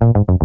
Thank you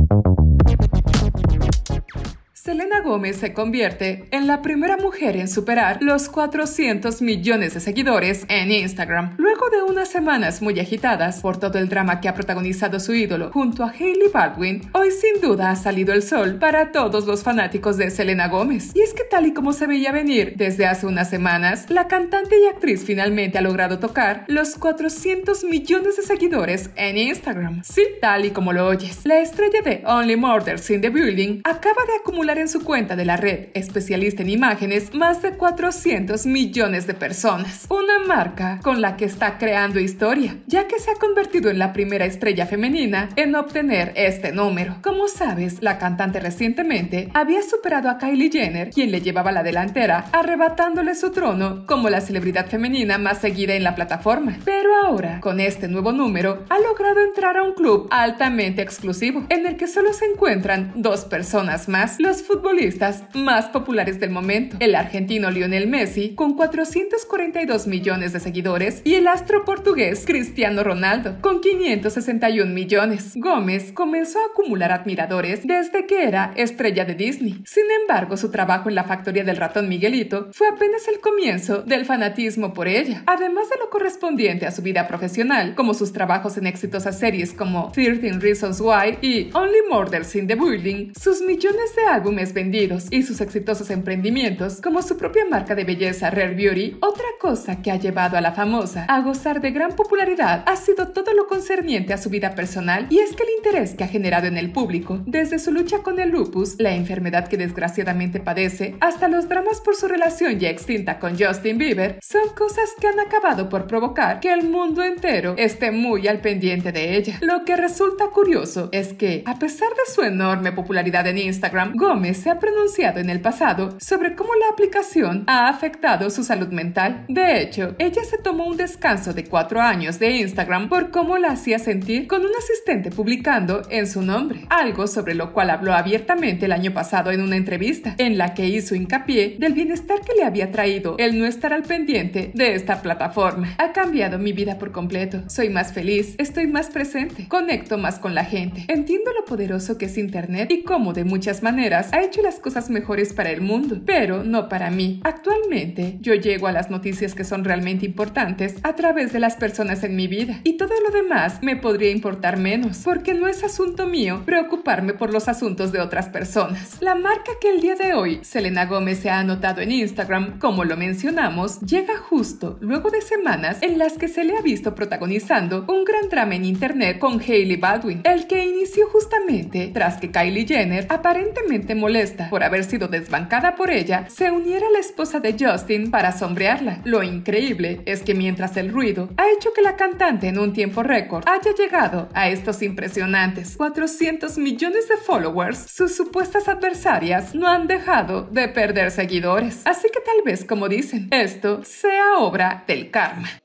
Gómez se convierte en la primera mujer en superar los 400 millones de seguidores en Instagram. Luego de unas semanas muy agitadas por todo el drama que ha protagonizado su ídolo junto a Hailey Baldwin, hoy sin duda ha salido el sol para todos los fanáticos de Selena Gómez. Y es que tal y como se veía venir desde hace unas semanas, la cantante y actriz finalmente ha logrado tocar los 400 millones de seguidores en Instagram. Sí, tal y como lo oyes. La estrella de Only Murders in the Building acaba de acumular en su cuenta de la red especialista en imágenes más de 400 millones de personas. Una marca con la que está creando historia, ya que se ha convertido en la primera estrella femenina en obtener este número. Como sabes, la cantante recientemente había superado a Kylie Jenner, quien le llevaba la delantera, arrebatándole su trono como la celebridad femenina más seguida en la plataforma. Pero ahora, con este nuevo número, ha logrado entrar a un club altamente exclusivo, en el que solo se encuentran dos personas más, los futbolistas más populares del momento, el argentino Lionel Messi con 442 millones de seguidores y el astro portugués Cristiano Ronaldo con 561 millones. Gómez comenzó a acumular admiradores desde que era estrella de Disney. Sin embargo, su trabajo en la factoría del ratón Miguelito fue apenas el comienzo del fanatismo por ella. Además de lo correspondiente a su vida profesional, como sus trabajos en exitosas series como 13 Reasons Why y Only Murders in the Building, sus millones de álbumes vendidos y sus exitosos emprendimientos, como su propia marca de belleza Rare Beauty, otra cosa que ha llevado a la famosa a gozar de gran popularidad ha sido todo lo concerniente a su vida personal y es que el interés que ha generado en el público, desde su lucha con el lupus, la enfermedad que desgraciadamente padece, hasta los dramas por su relación ya extinta con Justin Bieber, son cosas que han acabado por provocar que el mundo entero esté muy al pendiente de ella. Lo que resulta curioso es que, a pesar de su enorme popularidad en Instagram, Gómez se ha pronunciado en el pasado sobre cómo la aplicación ha afectado su salud mental. De hecho, ella se tomó un descanso de cuatro años de Instagram por cómo la hacía sentir con un asistente publicando en su nombre, algo sobre lo cual habló abiertamente el año pasado en una entrevista, en la que hizo hincapié del bienestar que le había traído el no estar al pendiente de esta plataforma. Ha cambiado mi vida por completo. Soy más feliz, estoy más presente, conecto más con la gente. Entiendo lo poderoso que es Internet y cómo de muchas maneras ha hecho las cosas mejores para el mundo, pero no para mí. Actualmente, yo llego a las noticias que son realmente importantes a través de las personas en mi vida y todo lo demás me podría importar menos, porque no es asunto mío preocuparme por los asuntos de otras personas. La marca que el día de hoy Selena Gómez se ha anotado en Instagram, como lo mencionamos, llega justo luego de semanas en las que se le ha visto protagonizando un gran drama en internet con Hailey Baldwin, el que inició justamente tras que Kylie Jenner aparentemente molesta por haber sido desbancada por ella, se uniera la esposa de Justin para sombrearla. Lo increíble es que mientras el ruido ha hecho que la cantante en un tiempo récord haya llegado a estos impresionantes 400 millones de followers, sus supuestas adversarias no han dejado de perder seguidores. Así que tal vez, como dicen, esto sea obra del karma.